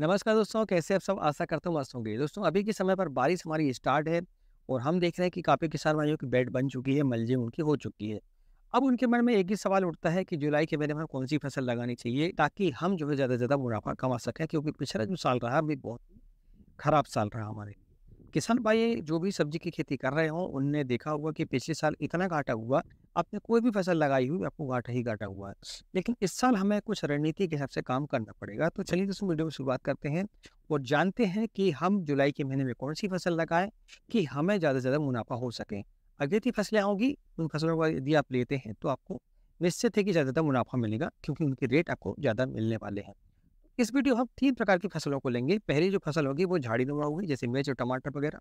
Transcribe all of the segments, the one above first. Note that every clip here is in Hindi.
नमस्कार दोस्तों कैसे आप सब आशा करता हूँ मस्त होंगे दोस्तों अभी के समय पर बारिश हमारी स्टार्ट है और हम देख रहे हैं कि काफ़ी किसान भाइयों की बेड बन चुकी है मलजिम उनकी हो चुकी है अब उनके मन में एक ही सवाल उठता है कि जुलाई के महीने में कौन सी फसल लगानी चाहिए ताकि हम जो है ज़्यादा से ज़्यादा मुनाफा कमा सकें क्योंकि पिछला जो साल रहा अभी बहुत ख़राब साल रहा हमारे किसान भाई जो भी सब्जी की खेती कर रहे हों उनने देखा हुआ कि पिछले साल इतना घाटा हुआ आपने कोई भी फसल लगाई हुई आपको घाटा ही घाटा हुआ है लेकिन इस साल हमें कुछ रणनीति के हिसाब से काम करना पड़ेगा तो चलिए दोस्तों वीडियो में शुरुआत करते हैं और जानते हैं कि हम जुलाई के महीने में कौन सी फसल लगाएं कि हमें ज़्यादा से ज़्यादा मुनाफा हो सके अगेती फसलें आओगी उन फसलों का यदि आप लेते हैं तो आपको निश्चित है कि ज़्यादा मुनाफा मिलेगा क्योंकि उनके रेट आपको ज़्यादा मिलने वाले हैं इस वीडियो हम तीन प्रकार की फसलों को लेंगे पहली जो फसल होगी वो झाड़ी नुमा होगी जैसे मिर्च और टमाटर वगैरह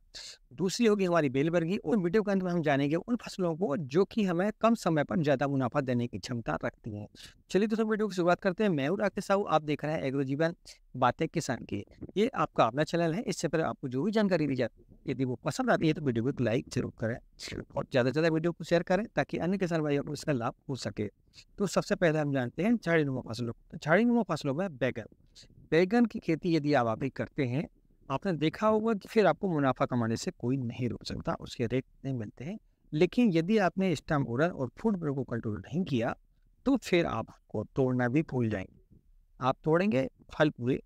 दूसरी होगी हमारी बेलबर्गी और वीडियो के अंत में हम जानेंगे उन फसलों को जो कि हमें कम समय पर ज़्यादा मुनाफा देने की क्षमता रखती है चलिए दोस्तों वीडियो की शुरुआत करते हैं मैं हूँ राकेश साहू आप देख रहे हैं एग्रो जीवन बातें किसान की ये आपका अपना चैनल है इससे पर आपको जो भी जानकारी दी जाती है यदि वो पसंद आती है तो वीडियो को एक लाइक जरूर करें और ज़्यादा से ज़्यादा वीडियो को शेयर करें ताकि अन्य किसान भाइयों को इसका लाभ हो सके तो सबसे पहले हम जानते हैं झाड़ी नुमा फसलों को तो झाड़ी नुमा फसलों में बैगन बैगन की खेती यदि आप अभी करते हैं आपने देखा होगा कि फिर आपको मुनाफा कमाने से कोई नहीं रोक सकता उसके रेट नहीं मिलते हैं लेकिन यदि आपने स्टम्प ओरल और फूड ब्रो को कंट्रोल नहीं किया तो फिर आपको तोड़ना भी भूल जाएंगे आप तोड़ेंगे फल पूरे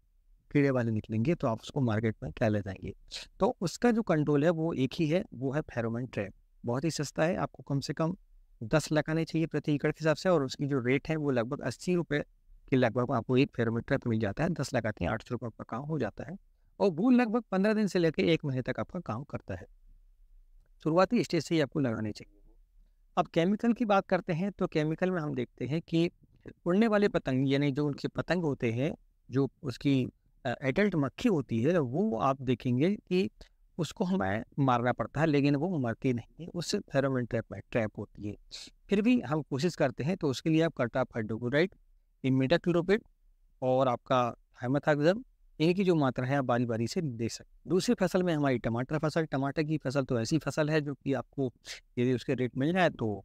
कीड़े वाले निकलेंगे तो आप उसको मार्केट में क्या ले जाएंगे तो उसका जो कंट्रोल है वो एक ही है वो है फेरोमन ट्रैप बहुत ही सस्ता है आपको कम से कम दस लगाने चाहिए प्रति एकड़ के हिसाब से और उसकी जो रेट है वो लगभग अस्सी रुपये के लगभग आपको एक फेरोमन ट्रैप मिल जाता है दस लगाते हैं आठ सौ रुपये का काम हो जाता है और वो लगभग पंद्रह दिन से लेकर एक महीने तक आपका काम करता है शुरुआती स्टेज से ही आपको लगाने चाहिए अब केमिकल की बात करते हैं तो केमिकल में हम देखते हैं कि उड़ने वाले पतंग यानी जो उनके पतंग होते हैं जो उसकी एडल्ट मक्खी होती है वो आप देखेंगे कि उसको हमें मारना पड़ता है लेकिन वो मरती नहीं है उससे थर्मल ट्रैप में ट्रैप होती है फिर भी हम कोशिश करते हैं तो उसके लिए आप कटाप हाइड्रोक्लोराइड इमिडाक्लोरोपिड और आपका हेमाथागजम इनकी जो मात्रा है आप बारी बारी से दे सकते दूसरी फसल में हमारी टमाटर फसल टमाटर की फसल तो ऐसी फसल है जो कि आपको यदि उसके रेट मिल जाए तो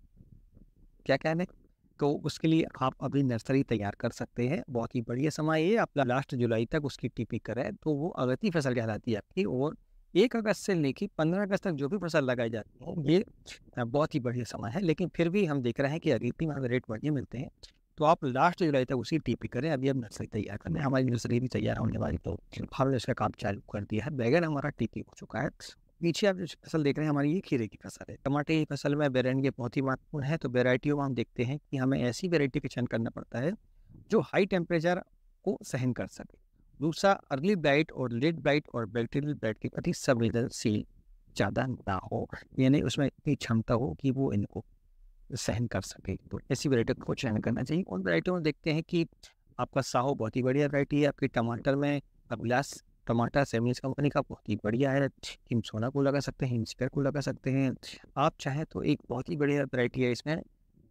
क्या कहने तो उसके लिए आप अभी नर्सरी तैयार कर सकते हैं बहुत ही बढ़िया समय ये आपका लास्ट जुलाई तक उसकी टिपी करें तो वो अगति फसल कहलाती है आपकी और एक अगस्त से लेकर पंद्रह अगस्त तक जो भी फसल लगाई जाती है ये बहुत ही बढ़िया समय है लेकिन फिर भी हम देख रहे हैं कि अगति में रेट बढ़िया मिलते हैं तो आप लास्ट जुलाई तक उसी टीपी करें अभी हम नर्सरी तैयार करें हमारी नर्सरी भी तैयार होने वाली तो हमने उसका काम चालू कर दिया है बैगन हमारा टीपी हो चुका है पीछे आप जो फसल देख रहे हैं हमारी ये खीरे की फसल है टमाटे की फसल में के बहुत ही महत्वपूर्ण है तो वेराइटियों में हम देखते हैं कि हमें ऐसी वेराइटी का चयन करना पड़ता है जो हाई टेम्परेचर को सहन कर सके दूसरा अर्ली ब्राइट और लेट ब्राइट और बैक्टीरियल ब्राइट के प्रति संवेदनशील ज़्यादा ना हो यानी उसमें इतनी क्षमता हो कि वो इनको सहन कर सके तो ऐसी वैरायटी को चयन करना चाहिए उन वेरायटियों में देखते हैं कि आपका साहो बहुत ही बढ़िया वैरायटी है आपके टमाटर में गिलास टमाटा सेमिल्स कंपनी का बहुत ही बढ़िया है हिम सोना को लगा सकते हैं हिमस्पेयर को लगा सकते हैं आप चाहें तो एक बहुत ही बढ़िया वैरायटी है इसमें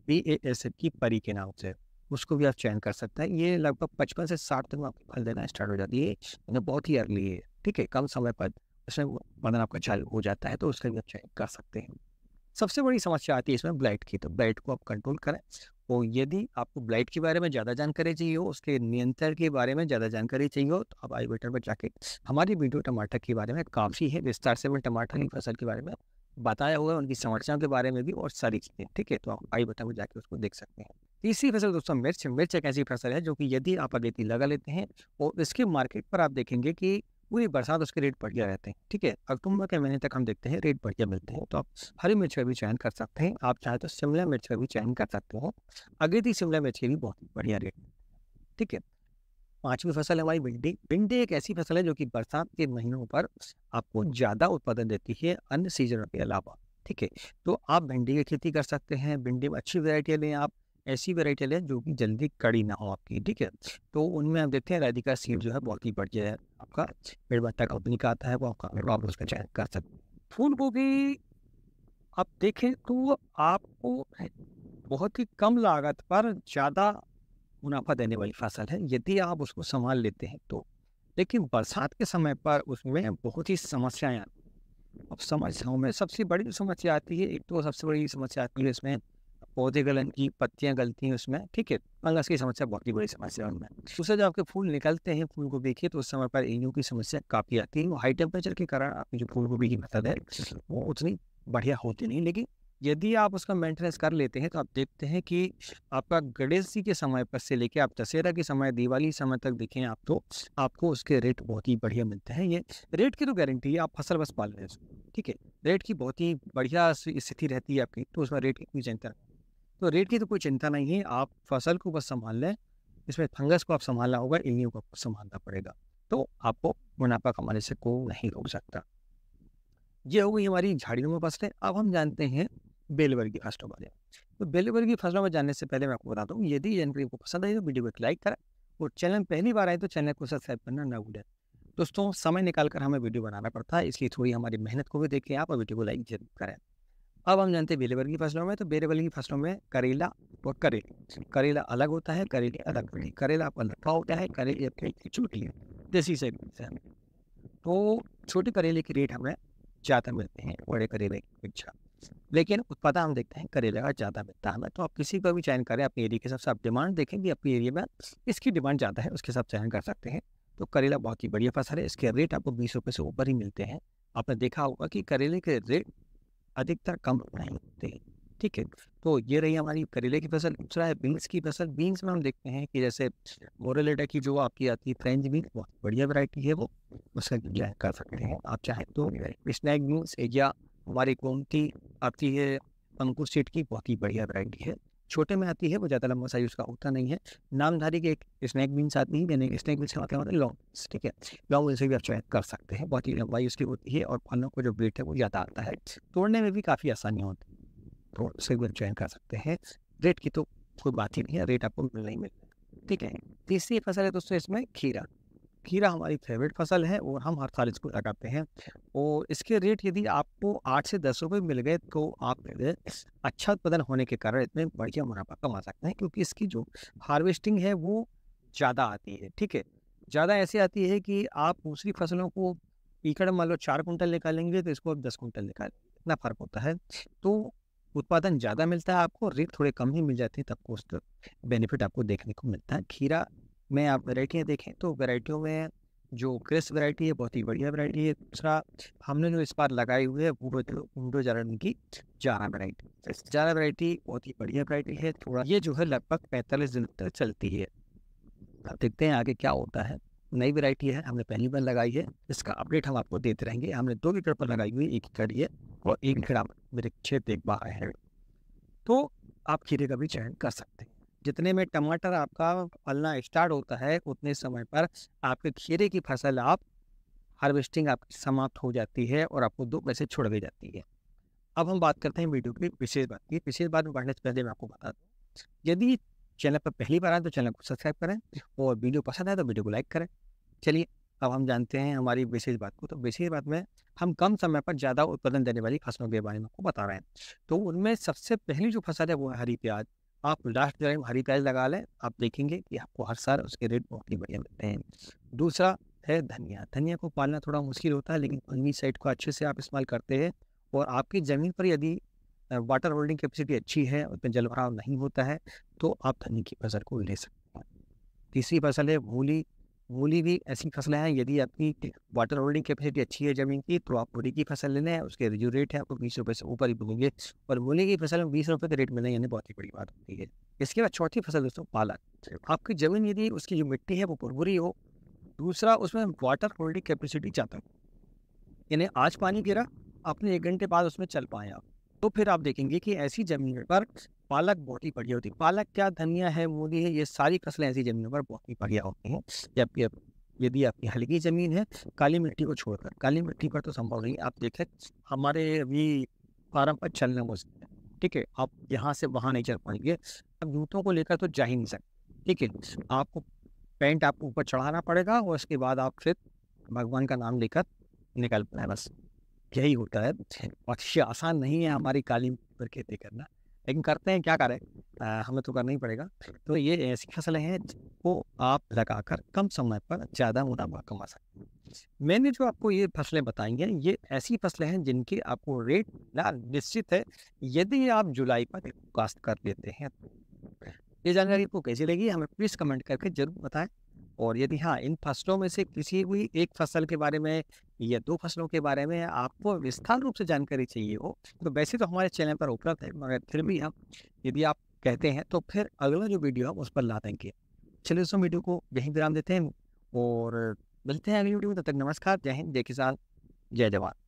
बी ए एस एफ की परी के नाम से उसको भी आप चयन कर सकते हैं ये लगभग पचपन से साठ तक में आपको फल देना स्टार्ट हो जाती है मतलब बहुत ही अर्ली है ठीक है कम समय पर इसमें बंधन आपका चालू हो जाता है तो उसका भी आप चयन कर सकते हैं सबसे बड़ी समस्या आती है इसमें ब्लाइट की तो ब्लाइट को आप कंट्रोल करें तो यदि आपको ब्लाइट के बारे में ज़्यादा जानकारी चाहिए हो उसके नियंत्रण के बारे में ज़्यादा जानकारी चाहिए हो तो आप आई बटन पर जाके हमारी वीडियो टमाटर के बारे में काफ़ी है विस्तार से टमाटर की फसल के बारे में बताया हुआ है उनकी समस्याओं के बारे में भी और सारी चीज़ें ठीक है तो आप आई बटन पर जाके उसको देख सकते हैं तीसरी फसल दोस्तों मिर्च मिर्च एक ऐसी फसल है जो कि यदि आप अगेती लगा लेते हैं और इसके मार्केट पर आप देखेंगे कि पूरी बरसात उसके रेट बढ़िया रहते हैं ठीक है अक्टूबर के महीने तक हम देखते हैं रेट बढ़िया मिलते हैं तो आप हरी मिर्च का भी चयन कर सकते हैं आप चाहे तो शिमला मिर्च का भी चयन कर सकते हो अगेती शिमला मिर्च के भी बहुत बढ़िया रेट ठीक है पांचवी फसल है हमारी भिंडी भिंडी एक ऐसी फसल है जो कि बरसात के महीनों पर आपको ज़्यादा उत्पादन देती है अन्य सीजनों के अलावा ठीक है तो आप भिंडी की खेती कर सकते हैं भिंडी में अच्छी वेराइटियाँ लें आप ऐसी वेराइटी लें जो कि जल्दी कड़ी ना हो आपकी ठीक है तो उनमें आप देखते हैं राधिका सीड जो है बहुत ही बढ़िया है आपका पेड़बत्ता कंपनी का आता है वो आपका आप उसका चयन कर सकते फूल गोभी आप देखें तो आपको बहुत ही कम लागत पर ज़्यादा मुनाफा देने वाली फसल है यदि आप उसको संभाल लेते हैं तो लेकिन बरसात के समय पर उसमें बहुत ही समस्याएं आती अब समस्याओं में सबसे बड़ी जो समस्या आती है एक तो सबसे बड़ी समस्या आती है इसमें पौधे गलन की पत्तियां गलती हैं उसमें ठीक है फंगस की समस्या बहुत ही बड़ी समस्या है उनमें दूसरा जब आपके फूल निकलते हैं फूल गोभी के तो उस समय पर एनियो की समस्या काफ़ी आती है हाई टेम्परेचर के कारण आपकी जो फूल गोभी की मदद है वो उतनी बढ़िया होती नहीं लेकिन यदि आप उसका मेंटेनेंस कर लेते हैं तो आप देखते हैं कि आपका गणेश जी के समय पर से लेके आप दशहरा के समय दिवाली समय तक देखें आप तो आपको उसके रेट बहुत ही बढ़िया मिलते हैं ये रेट की तो गारंटी है आप फसल बस पाल रहे हैं ठीक है रेट की बहुत ही बढ़िया स्थिति रहती है आपकी तो उसमें रेट की कोई चिंता तो रेट की तो कोई चिंता नहीं है आप फसल को बस संभाल लें इसमें फंगस को आप संभालना होगा इल्लियों को आपको संभालना पड़ेगा तो आपको मुनाफा कमाने से को नहीं रोक सकता ये हो गई हमारी झाड़ियों में फसलें अब हम जानते हैं बेलवर की फसलों बारे में तो बेलवर की फसलों में जानने से पहले मैं आपको बताता हूँ यदि जानकारी आपको पसंद आई तो वीडियो को लाइक करें और चैनल पहली बार आए तो चैनल को सब्सक्राइब करना ना भूलें दोस्तों समय निकाल कर हमें वीडियो बनाना पड़ता है इसलिए थोड़ी हमारी मेहनत को भी देखें आप और वीडियो को लाइक जरूर करें अब हम जानते हैं बेलेबल की फसलों में तो बेलेबल की फसलों में करेला और करेले करेला अलग होता है करेले अलग होती है करेला आपका लफा होता है करेले आपकी छोटी है देसी से तो छोटे करेले के रेट हमें ज़्यादा मिलते हैं बड़े करेले की अपेक्षा लेकिन उत्पादन हम देखते हैं करेले का ज़्यादा मिलता है तो आप किसी का भी चयन करें अपने एरिया के हिसाब से आप डिमांड देखें कि अपने एरिया में इसकी डिमांड ज़्यादा है उसके हिसाब से चयन कर सकते हैं तो करेला बहुत ही बढ़िया फसल है इसके रेट आपको बीस रुपये से ऊपर ही मिलते हैं आपने देखा होगा कि करेले के रेट अधिकतर कम नहीं होते ठीक है तो ये रही हमारी करेले की फसल दूसरा है बीन्स की फसल बीन्स में हम देखते हैं कि जैसे मोरेलेटा की जो आपकी आती है फ्रेंच बीन बहुत बढ़िया वैरायटी है वो उसका जो कर सकते हैं आप चाहें तो स्नैक बीन्स या हमारी गोमती आती है अंकुर सीट की बहुत ही बढ़िया वैरायटी है छोटे में आती है वो ज़्यादा लंबा साइज उसका होता नहीं है नामधारी के एक स्नैक बीन्स आती है यानी स्नैक बीन्स का मतलब होता है लॉन्ग ठीक है लॉन्ग से भी आप चयन कर सकते हैं बहुत ही लंबाई उसकी होती है और पानों को जो वेट है वो ज़्यादा आता है तोड़ने में भी काफ़ी आसानी होती है तो उससे भी आप कर सकते हैं रेट की तो कोई बात ही नहीं है रेट आपको नहीं मिल ठीक है तीसरी फसल है दोस्तों इसमें खीरा खीरा हमारी फेवरेट फसल है और हम हर साल इसको लगाते हैं और इसके रेट यदि आपको आठ से दस रुपये मिल गए तो आप अच्छा उत्पादन होने के कारण इसमें बढ़िया मुनाफा कमा सकते हैं क्योंकि इसकी जो हार्वेस्टिंग है वो ज़्यादा आती है ठीक है ज़्यादा ऐसे आती है कि आप दूसरी फसलों को एकड़ मान लो चार कुंटल निकालेंगे तो इसको आप दस कुंटल निकाल इतना फ़र्क होता है तो उत्पादन ज़्यादा मिलता है आपको रेट थोड़े कम ही मिल जाते हैं तब को उसका बेनिफिट आपको देखने को मिलता है खीरा में आप वैरायटियाँ देखें तो वैरायटियों में जो क्रिस्प वैरायटी है बहुत ही बढ़िया वैरायटी है दूसरा हमने जो इस बार लगाई हुई है वो जो विंडो जारन की जारा वैरायटी जारा वैरायटी बहुत ही बढ़िया वैरायटी है थोड़ा ये जो है लगभग पैंतालीस दिन तक चलती है अब देखते हैं आगे क्या होता है नई वैरायटी है हमने पहली बार लगाई है इसका अपडेट हम आपको देते रहेंगे हमने दो एकड़ पर लगाई हुई एक एकड़ ये और एक एकड़ मेरे क्षेत्र देख पा रहे हैं तो आप खीरे का भी चयन कर सकते हैं जितने में टमाटर आपका फलना स्टार्ट होता है उतने समय पर आपके खीरे की फसल आप हार्वेस्टिंग आपकी समाप्त हो जाती है और आपको दो पैसे छोड़ दी जाती है अब हम बात करते हैं वीडियो की विशेष बात की विशेष बात में बढ़ने से पहले मैं आपको बता दूँ यदि चैनल पर पहली बार आए तो चैनल को सब्सक्राइब करें और वीडियो पसंद आए तो वीडियो को लाइक करें चलिए अब हम जानते हैं हमारी विशेष बात को तो विशेष बात में हम कम समय पर ज़्यादा उत्पादन देने वाली फसलों के बारे में आपको बता रहे हैं तो उनमें सबसे पहली जो फसल है वो है हरी प्याज आप लास्ट टाइम हरी प्याज लगा लें आप देखेंगे कि आपको हर साल उसके रेट बहुत ही बढ़िया मिलते हैं दूसरा है धनिया धनिया को पालना थोड़ा मुश्किल होता है लेकिन फंगी साइड को अच्छे से आप इस्तेमाल करते हैं और आपकी ज़मीन पर यदि वाटर होल्डिंग कैपेसिटी अच्छी है उसमें जलभराव नहीं होता है तो आप धनी की फसल को ले सकते हैं तीसरी फसल है मूली मूली भी ऐसी फसलें हैं यदि आपकी वाटर होल्डिंग कैपेसिटी अच्छी है ज़मीन की तो आप मूली की फसल लेना है उसके जो रेट है आपको बीस रुपये से ऊपर ही मिलेंगे और मूली की फसल में बीस रुपये के रेट मिलना यानी बहुत ही बड़ी बात होती है इसके बाद चौथी फसल दोस्तों पालक आपकी ज़मीन यदि उसकी जो मिट्टी है वो भुरभुरी हो दूसरा उसमें वाटर होल्डिंग कैपेसिटी चाहता है यानी आज पानी गिरा आपने एक घंटे बाद उसमें चल पाए आप तो फिर आप देखेंगे कि ऐसी ज़मीन पर पालक बहुत ही बढ़िया होती है पालक क्या धनिया है मूली है ये सारी फसलें ऐसी ज़मीनों पर बहुत ही बढ़िया होती हैं जबकि यदि आपकी हल्की ज़मीन है काली मिट्टी को छोड़कर काली मिट्टी पर तो संभव नहीं आप देखें हमारे अभी फार्म पर चलना मुश्किल है ठीक है आप यहाँ से वहाँ नहीं चल पाएंगे आप जूतों को लेकर तो जा ही नहीं सकते ठीक है आपको पेंट आपको ऊपर चढ़ाना पड़ेगा और उसके बाद आप फिर भगवान का नाम लेकर निकल पाए बस यही होता है बाकी आसान नहीं है हमारी काली पर खेती करना लेकिन करते हैं क्या करें हमें तो करना ही पड़ेगा तो ये ऐसी फसलें हैं जिनको आप लगाकर कम समय पर ज़्यादा मुनाफा कमा सकते हैं मैंने जो आपको ये फसलें बताई हैं ये ऐसी फसलें हैं जिनकी आपको रेट ना निश्चित है यदि आप जुलाई पर कास्त कर लेते हैं ये जानकारी आपको कैसी लगी हमें प्लीज़ कमेंट करके ज़रूर बताएं और यदि हाँ इन फसलों में से किसी भी एक फसल के बारे में ये दो फसलों के बारे में आपको विस्तार रूप से जानकारी चाहिए हो तो वैसे तो हमारे चैनल पर उपलब्ध है मगर फिर भी हम यदि आप कहते हैं तो फिर अगला जो वीडियो हम उस पर ला देंगे चलिए दोस्तों वीडियो को यहीं विराम देते हैं और मिलते हैं अगली वीडियो में तब तक नमस्कार जय हिंद जय किसान जय जवान